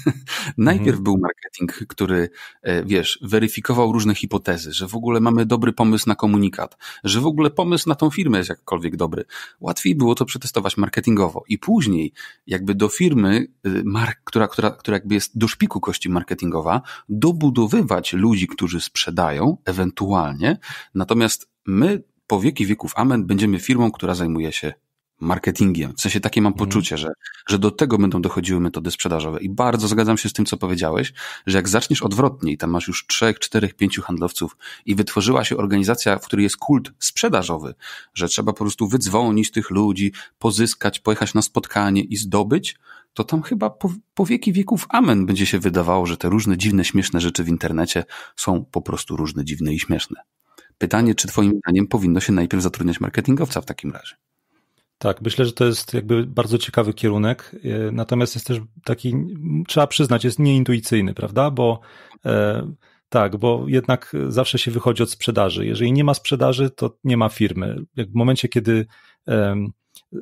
Speaker 1: najpierw mhm. był marketing, który, e, wiesz, weryfikował różne hipotezy, że w ogóle mamy dobry pomysł na komunikat, że w ogóle pomysł na tą firmę jest jakkolwiek dobry. Łatwiej było to przetestować marketingowo. I później, jakby do firmy, y, która, która, która jakby jest do szpiku kości marketingowa, dobudowywać ludzi, którzy sprzedają, ewentualnie. Natomiast my po wieki wieków amen będziemy firmą, która zajmuje się marketingiem. W sensie takie mam mhm. poczucie, że, że do tego będą dochodziły metody sprzedażowe. I bardzo zgadzam się z tym, co powiedziałeś, że jak zaczniesz odwrotnie i tam masz już trzech, czterech, pięciu handlowców i wytworzyła się organizacja, w której jest kult sprzedażowy, że trzeba po prostu wydzwonić tych ludzi, pozyskać, pojechać na spotkanie i zdobyć, to tam chyba po, po wieki wieków amen będzie się wydawało, że te różne dziwne, śmieszne rzeczy w internecie są po prostu różne, dziwne i śmieszne. Pytanie, czy Twoim zdaniem powinno się najpierw zatrudniać marketingowca w takim razie?
Speaker 2: Tak, myślę, że to jest jakby bardzo ciekawy kierunek. E, natomiast jest też taki, trzeba przyznać, jest nieintuicyjny, prawda? Bo e, tak, bo jednak zawsze się wychodzi od sprzedaży. Jeżeli nie ma sprzedaży, to nie ma firmy. Jak w momencie, kiedy e,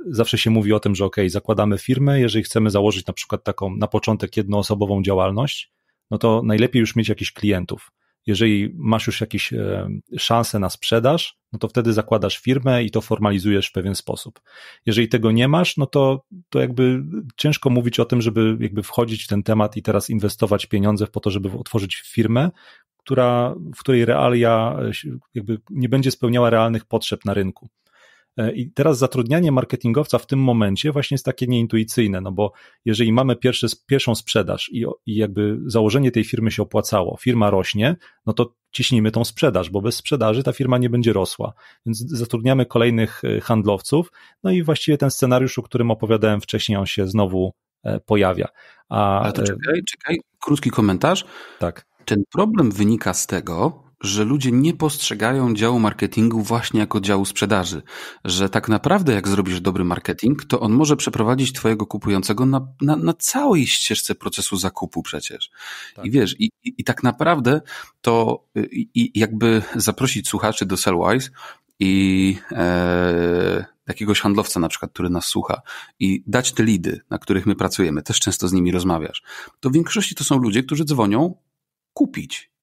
Speaker 2: zawsze się mówi o tym, że ok, zakładamy firmę, jeżeli chcemy założyć na przykład taką na początek jednoosobową działalność, no to najlepiej już mieć jakichś klientów jeżeli masz już jakieś e, szanse na sprzedaż, no to wtedy zakładasz firmę i to formalizujesz w pewien sposób. Jeżeli tego nie masz, no to, to jakby ciężko mówić o tym, żeby jakby wchodzić w ten temat i teraz inwestować pieniądze po to, żeby otworzyć firmę, która, w której realia e, jakby nie będzie spełniała realnych potrzeb na rynku. E, I teraz zatrudnianie marketingowca w tym momencie właśnie jest takie nieintuicyjne, no bo jeżeli mamy pierwszy, pierwszą sprzedaż i, i jakby założenie tej firmy się opłacało, firma rośnie, no to ciśnijmy tą sprzedaż, bo bez sprzedaży ta firma nie będzie rosła. Więc zatrudniamy kolejnych e, handlowców, no i właściwie ten scenariusz, o którym opowiadałem wcześniej, on się znowu
Speaker 1: e, pojawia. A... Ale to czekaj, czekaj, krótki komentarz. Tak. Ten problem wynika z tego, że ludzie nie postrzegają działu marketingu właśnie jako działu sprzedaży, że tak naprawdę jak zrobisz dobry marketing, to on może przeprowadzić twojego kupującego na, na, na całej ścieżce procesu zakupu przecież. Tak. I wiesz, i, i, i, tak naprawdę to i, jakby zaprosić słuchaczy do Sellwise i e, jakiegoś handlowca na przykład, który nas słucha i dać te lidy, na których my pracujemy, też często z nimi rozmawiasz, to w większości to są ludzie, którzy dzwonią kupić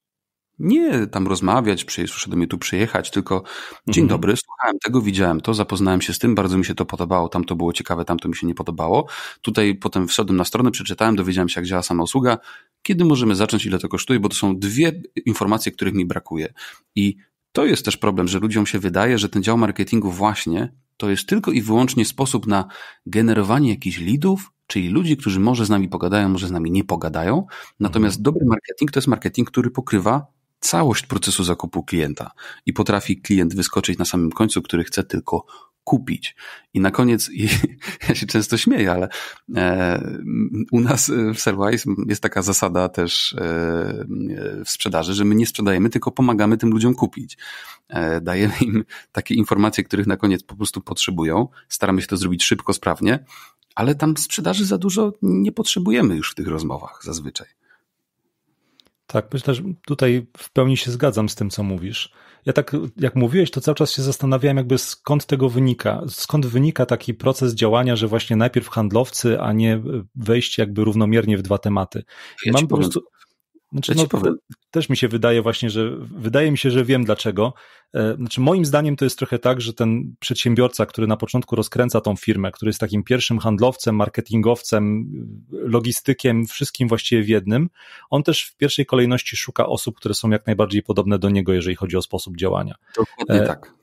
Speaker 1: nie tam rozmawiać, proszę do mnie tu przyjechać, tylko dzień mhm. dobry, słuchałem tego, widziałem to, zapoznałem się z tym, bardzo mi się to podobało, tam to było ciekawe, tam to mi się nie podobało. Tutaj potem wszedłem na stronę, przeczytałem, dowiedziałem się, jak działa sama usługa, kiedy możemy zacząć, ile to kosztuje, bo to są dwie informacje, których mi brakuje. I to jest też problem, że ludziom się wydaje, że ten dział marketingu właśnie to jest tylko i wyłącznie sposób na generowanie jakichś leadów, czyli ludzi, którzy może z nami pogadają, może z nami nie pogadają. Natomiast mhm. dobry marketing to jest marketing, który pokrywa całość procesu zakupu klienta i potrafi klient wyskoczyć na samym końcu, który chce tylko kupić. I na koniec, i, ja się często śmieję, ale e, u nas w Serwise jest taka zasada też e, w sprzedaży, że my nie sprzedajemy, tylko pomagamy tym ludziom kupić. E, dajemy im takie informacje, których na koniec po prostu potrzebują. Staramy się to zrobić szybko, sprawnie, ale tam sprzedaży za dużo nie potrzebujemy już w tych rozmowach zazwyczaj. Tak, myślę, że
Speaker 2: tutaj w pełni się zgadzam z tym, co mówisz. Ja tak, jak mówiłeś, to cały czas się zastanawiałem, jakby skąd tego wynika, skąd wynika taki proces działania, że właśnie najpierw handlowcy, a nie wejść jakby równomiernie w dwa tematy. Ja mam po prostu, powiem. Znaczy, no, Też mi się wydaje właśnie, że wydaje mi się, że wiem dlaczego. E, znaczy, moim zdaniem to jest trochę tak, że ten przedsiębiorca, który na początku rozkręca tą firmę, który jest takim pierwszym handlowcem, marketingowcem, logistykiem, wszystkim właściwie w jednym, on też w pierwszej kolejności szuka osób, które są jak najbardziej podobne do niego, jeżeli chodzi o sposób działania. Dokładnie e, tak.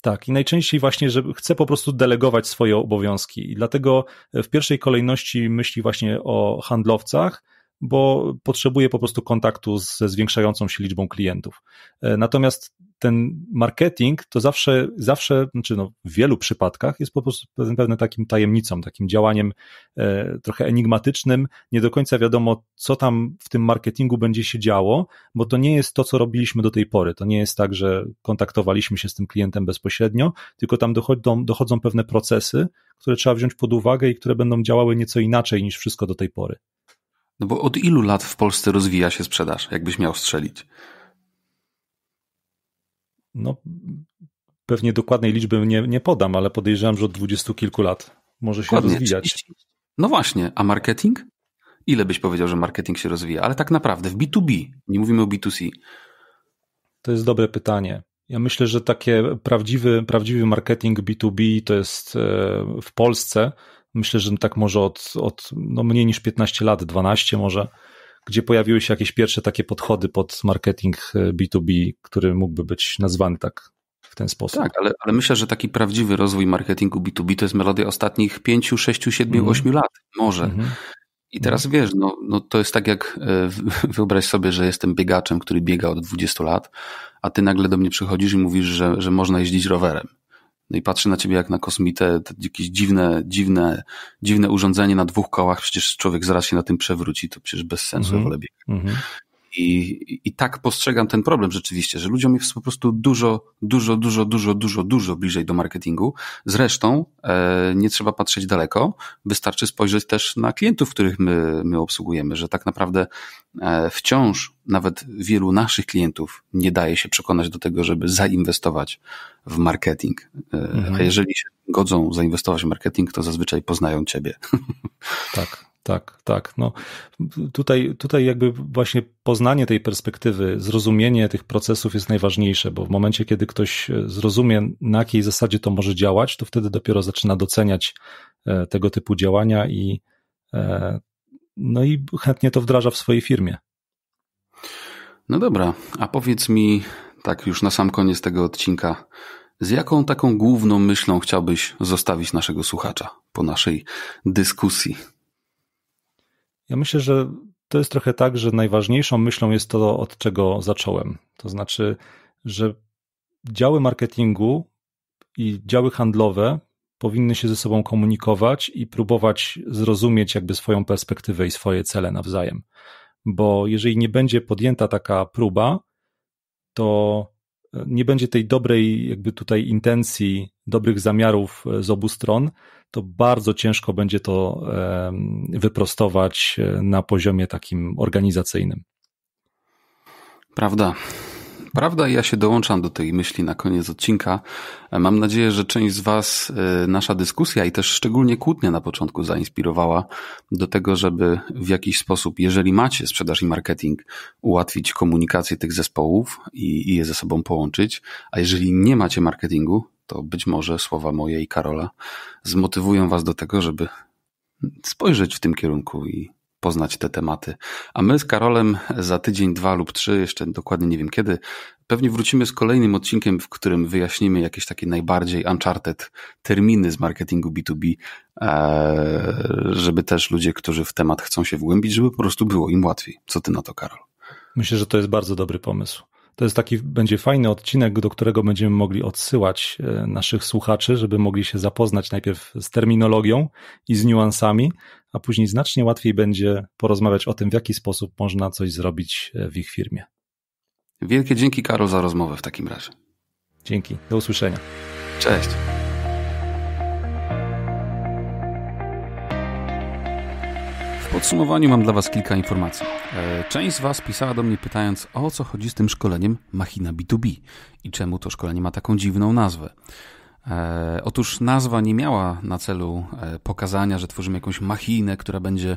Speaker 2: Tak, i najczęściej właśnie, że chce po prostu delegować swoje obowiązki. I dlatego w pierwszej kolejności myśli właśnie o handlowcach, bo potrzebuje po prostu kontaktu ze zwiększającą się liczbą klientów. E, natomiast ten marketing to zawsze, zawsze znaczy no, w wielu przypadkach jest po prostu pewne takim tajemnicą, takim działaniem e, trochę enigmatycznym. Nie do końca wiadomo, co tam w tym marketingu będzie się działo, bo to nie jest to, co robiliśmy do tej pory. To nie jest tak, że kontaktowaliśmy się z tym klientem bezpośrednio, tylko tam dochodzą, dochodzą pewne procesy, które trzeba wziąć pod uwagę i które będą działały nieco inaczej niż wszystko do tej pory.
Speaker 1: No bo od ilu lat w Polsce rozwija się sprzedaż, jakbyś miał strzelić? No, pewnie dokładnej liczby nie, nie podam, ale podejrzewam, że od dwudziestu kilku lat może się Dokładnie, rozwijać. No właśnie, a marketing? Ile byś powiedział, że marketing się rozwija? Ale tak naprawdę w B2B, nie mówimy o B2C. To jest dobre pytanie.
Speaker 2: Ja myślę, że takie prawdziwy, prawdziwy marketing B2B to jest e, w Polsce myślę, że tak może od, od no mniej niż 15 lat, 12 może, gdzie pojawiły się jakieś pierwsze takie podchody pod marketing B2B, e, który mógłby być nazwany tak w ten sposób. Tak,
Speaker 1: ale, ale myślę, że taki prawdziwy rozwój marketingu B2B to jest melodia ostatnich 5, 6, 7, 8 lat. Może. Mm -hmm. I teraz mhm. wiesz, no, no to jest tak jak e, wyobraź sobie, że jestem biegaczem, który biega od 20 lat, a ty nagle do mnie przychodzisz i mówisz, że, że można jeździć rowerem. No i patrzy na ciebie jak na kosmitę, jakieś dziwne, dziwne, dziwne urządzenie na dwóch kołach, przecież człowiek zaraz się na tym przewróci, to przecież bez sensu, mm -hmm. Mm -hmm. I, I tak postrzegam ten problem rzeczywiście, że ludziom jest po prostu dużo, dużo, dużo, dużo, dużo, dużo bliżej do marketingu. Zresztą e, nie trzeba patrzeć daleko, wystarczy spojrzeć też na klientów, których my, my obsługujemy, że tak naprawdę e, wciąż nawet wielu naszych klientów nie daje się przekonać do tego, żeby zainwestować w marketing. E, mhm. A jeżeli się godzą zainwestować w marketing, to zazwyczaj poznają ciebie. Tak. Tak, tak.
Speaker 2: No, tutaj, tutaj jakby właśnie poznanie tej perspektywy, zrozumienie tych procesów jest najważniejsze, bo w momencie, kiedy ktoś e, zrozumie, na jakiej zasadzie to może działać, to wtedy dopiero zaczyna doceniać e, tego typu działania i, e, no i chętnie to wdraża w swojej firmie.
Speaker 1: No dobra, a powiedz mi tak już na sam koniec tego odcinka, z jaką taką główną myślą chciałbyś zostawić naszego słuchacza po naszej dyskusji?
Speaker 2: Ja myślę, że to jest trochę tak, że najważniejszą myślą jest to, od czego zacząłem. To znaczy, że działy marketingu i działy handlowe powinny się ze sobą komunikować i próbować zrozumieć jakby swoją perspektywę i swoje cele nawzajem. Bo jeżeli nie będzie podjęta taka próba, to e, nie będzie tej dobrej jakby tutaj intencji, dobrych zamiarów e, z obu stron, to bardzo ciężko będzie to wyprostować e, na poziomie takim organizacyjnym.
Speaker 1: Prawda. Prawda, ja się dołączam do tej myśli na koniec odcinka. Mam nadzieję, że część z Was e, nasza dyskusja i też szczególnie kłótnia na początku zainspirowała do tego, żeby w jakiś sposób, jeżeli macie sprzedaż i marketing, ułatwić komunikację tych zespołów i, i je ze sobą połączyć, a jeżeli nie macie marketingu, to być może słowa moje i Karola zmotywują Was do tego, żeby spojrzeć w tym kierunku i poznać te tematy. A my z Karolem za tydzień, dwa lub trzy, jeszcze dokładnie nie wiem kiedy, pewnie wrócimy z kolejnym odcinkiem, w którym wyjaśnimy jakieś takie najbardziej uncharted terminy z marketingu B2B, e, żeby też ludzie, którzy w temat chcą się wgłębić, żeby po prostu było im łatwiej. Co ty na to, Karol?
Speaker 2: Myślę, że to jest bardzo dobry pomysł. To jest taki, będzie fajny odcinek, do którego będziemy mogli odsyłać e, naszych słuchaczy, żeby mogli się zapoznać najpierw z terminologią i z niuansami, a później znacznie łatwiej będzie porozmawiać o tym, w jaki sposób można coś zrobić e, w ich firmie.
Speaker 1: Wielkie dzięki, Karol, za rozmowę w takim razie. Dzięki, do usłyszenia. Cześć. podsumowaniu mam dla Was kilka informacji. E, część z Was pisała do mnie pytając, o co chodzi z tym szkoleniem Machina B2B i czemu to szkolenie ma taką dziwną nazwę. E, otóż nazwa nie miała na celu e, pokazania, że tworzymy jakąś machinę, która będzie,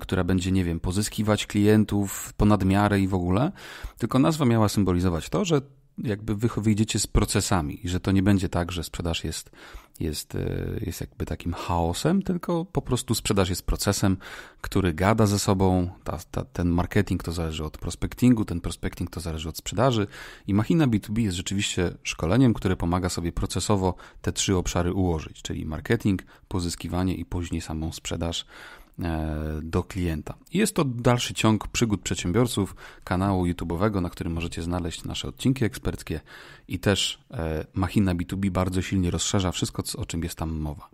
Speaker 1: która będzie, nie wiem, pozyskiwać klientów ponad miarę i w ogóle, tylko nazwa miała symbolizować to, że jakby wy wyjdziecie z procesami i że to nie będzie tak, że sprzedaż jest jest, e, jest jakby takim chaosem, tylko po prostu sprzedaż jest procesem, który gada ze sobą. Ta, ta, ten marketing to zależy od prospectingu, ten prospecting to zależy od sprzedaży i machina B2B jest rzeczywiście szkoleniem, które pomaga sobie procesowo te trzy obszary ułożyć, czyli marketing, pozyskiwanie i później samą sprzedaż E, do klienta. jest to dalszy ciąg przygód przedsiębiorców kanału YouTube'owego, na którym możecie znaleźć nasze odcinki eksperckie i też e, machina B2B bardzo silnie rozszerza wszystko, o czym jest tam mowa.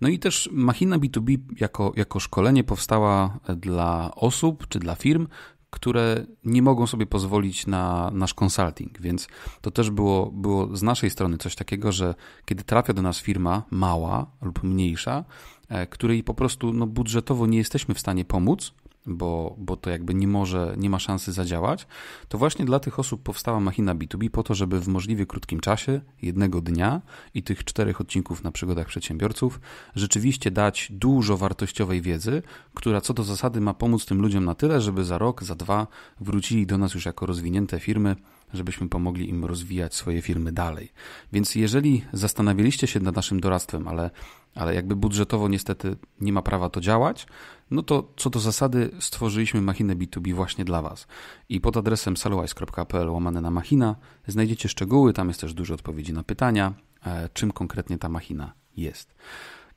Speaker 1: No i też machina B2B jako, jako szkolenie powstała e, dla osób czy dla firm, które nie mogą sobie pozwolić na nasz consulting, więc to też było, było z naszej strony coś takiego, że kiedy trafia do nas firma mała lub mniejsza, E, której po prostu no, budżetowo nie jesteśmy w stanie pomóc, bo, bo to jakby nie może, nie ma szansy zadziałać, to właśnie dla tych osób powstała machina B2B po to, żeby w możliwie krótkim czasie, jednego dnia i tych czterech odcinków na przygodach przedsiębiorców, rzeczywiście dać dużo wartościowej wiedzy, która co do zasady ma pomóc tym ludziom na tyle, żeby za rok, za dwa wrócili do nas już jako rozwinięte firmy, żebyśmy pomogli im rozwijać swoje firmy dalej. Więc jeżeli zastanawialiście się nad naszym doradztwem, ale ale jakby budżetowo niestety nie ma prawa to działać, no to co do zasady stworzyliśmy machinę B2B właśnie dla Was. I pod adresem saluice.pl łamane na machina znajdziecie szczegóły, tam jest też dużo odpowiedzi na pytania, e, czym konkretnie ta machina jest.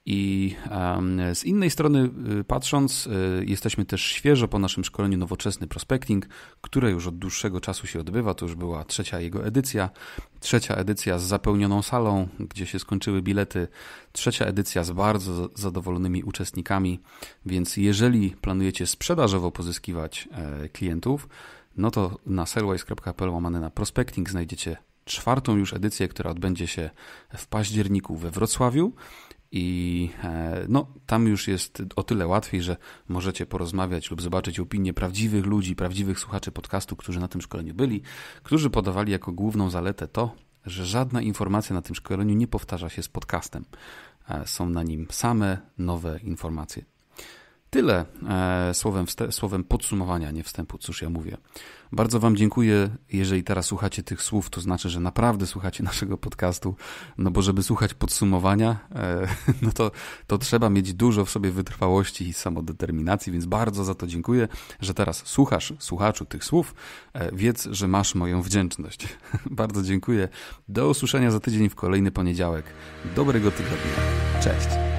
Speaker 1: I z innej strony y, patrząc, y, jesteśmy też świeżo po naszym szkoleniu Nowoczesny Prospecting, które już od dłuższego czasu się odbywa. To już była trzecia jego edycja. Trzecia edycja z zapełnioną salą, gdzie się skończyły bilety. Trzecia edycja z bardzo zadowolonymi uczestnikami. Więc jeżeli planujecie sprzedażowo pozyskiwać e, klientów, no to na sellwise.pl łamane na prospecting znajdziecie czwartą już edycję, która odbędzie się w październiku we Wrocławiu i e, no, tam już jest o tyle łatwiej, że możecie porozmawiać lub zobaczyć opinie prawdziwych ludzi, prawdziwych słuchaczy podcastu, którzy na tym szkoleniu byli, którzy podawali jako główną zaletę to, że żadna informacja na tym szkoleniu nie powtarza się z podcastem. E, są na nim same nowe informacje. Tyle e, słowem, słowem podsumowania, nie wstępu, cóż ja mówię. Bardzo Wam dziękuję. Jeżeli teraz słuchacie tych słów, to znaczy, że naprawdę słuchacie naszego podcastu. No bo żeby słuchać podsumowania, e, no to, to trzeba mieć dużo w sobie wytrwałości i samodeterminacji, więc bardzo za to dziękuję, że teraz słuchasz, słuchaczu tych słów. E, wiedz, że masz moją wdzięczność. bardzo dziękuję. Do usłyszenia za tydzień w kolejny poniedziałek. Dobrego tygodnia. Cześć.